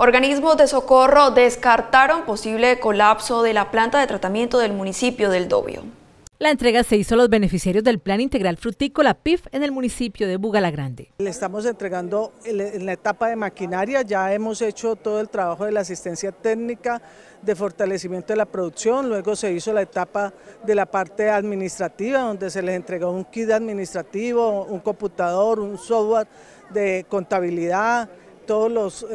Organismos de socorro descartaron posible colapso de la planta de tratamiento del municipio del Dobio. La entrega se hizo a los beneficiarios del Plan Integral Frutícola PIF en el municipio de Bugalagrande. Le estamos entregando en la etapa de maquinaria, ya hemos hecho todo el trabajo de la asistencia técnica, de fortalecimiento de la producción, luego se hizo la etapa de la parte administrativa, donde se les entregó un kit administrativo, un computador, un software de contabilidad, los,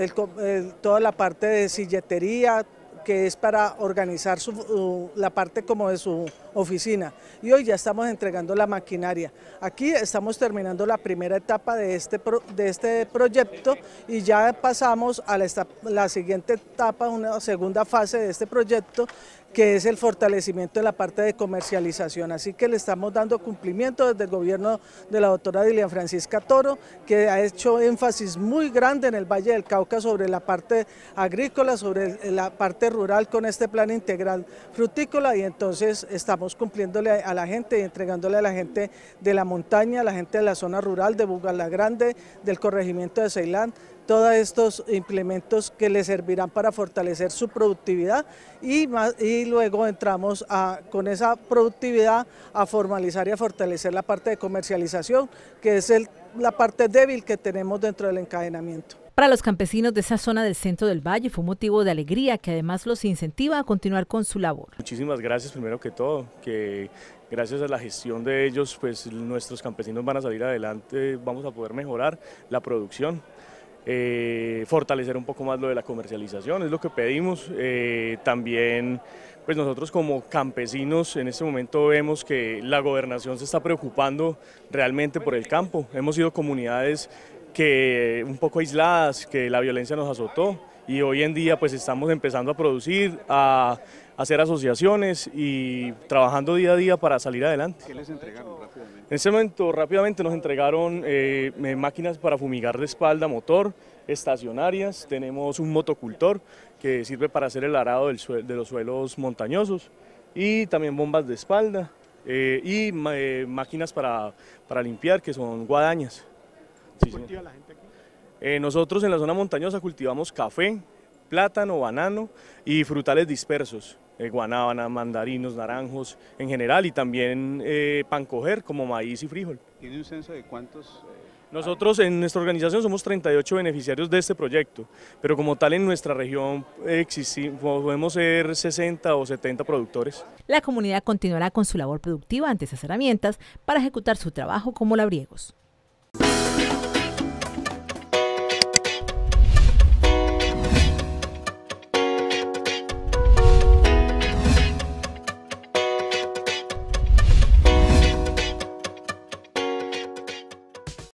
toda la parte de silletería, que es para organizar su, la parte como de su oficina y hoy ya estamos entregando la maquinaria. Aquí estamos terminando la primera etapa de este, de este proyecto y ya pasamos a la, la siguiente etapa, una segunda fase de este proyecto que es el fortalecimiento de la parte de comercialización. Así que le estamos dando cumplimiento desde el gobierno de la doctora Dilian Francisca Toro, que ha hecho énfasis muy grande en el Valle del Cauca sobre la parte agrícola, sobre la parte rural con este plan integral frutícola y entonces estamos cumpliéndole a la gente y entregándole a la gente de la montaña, a la gente de la zona rural, de Bugala Grande, del corregimiento de Ceilán, todos estos implementos que le servirán para fortalecer su productividad y, y luego entramos a, con esa productividad a formalizar y a fortalecer la parte de comercialización, que es el, la parte débil que tenemos dentro del encadenamiento. Para los campesinos de esa zona del centro del valle fue un motivo de alegría que además los incentiva a continuar con su labor. Muchísimas gracias primero que todo, que gracias a la gestión de ellos pues nuestros campesinos van a salir adelante, vamos a poder mejorar la producción. Eh, fortalecer un poco más lo de la comercialización, es lo que pedimos. Eh, también, pues nosotros como campesinos en este momento vemos que la gobernación se está preocupando realmente por el campo. Hemos sido comunidades que un poco aisladas, que la violencia nos azotó y hoy en día pues estamos empezando a producir, a, hacer asociaciones y trabajando día a día para salir adelante. ¿Qué les entregaron rápidamente? En ese momento rápidamente nos entregaron eh, eh, máquinas para fumigar de espalda, motor, estacionarias, tenemos un motocultor que sirve para hacer el arado del de los suelos montañosos y también bombas de espalda eh, y máquinas para, para limpiar que son guadañas la gente aquí? Eh, nosotros en la zona montañosa cultivamos café, plátano, banano y frutales dispersos, eh, guanábana, mandarinos, naranjos en general y también eh, pancoger como maíz y frijol. ¿Tiene un censo de cuántos? Nosotros en nuestra organización somos 38 beneficiarios de este proyecto, pero como tal en nuestra región podemos ser 60 o 70 productores. La comunidad continuará con su labor productiva ante esas herramientas para ejecutar su trabajo como labriegos.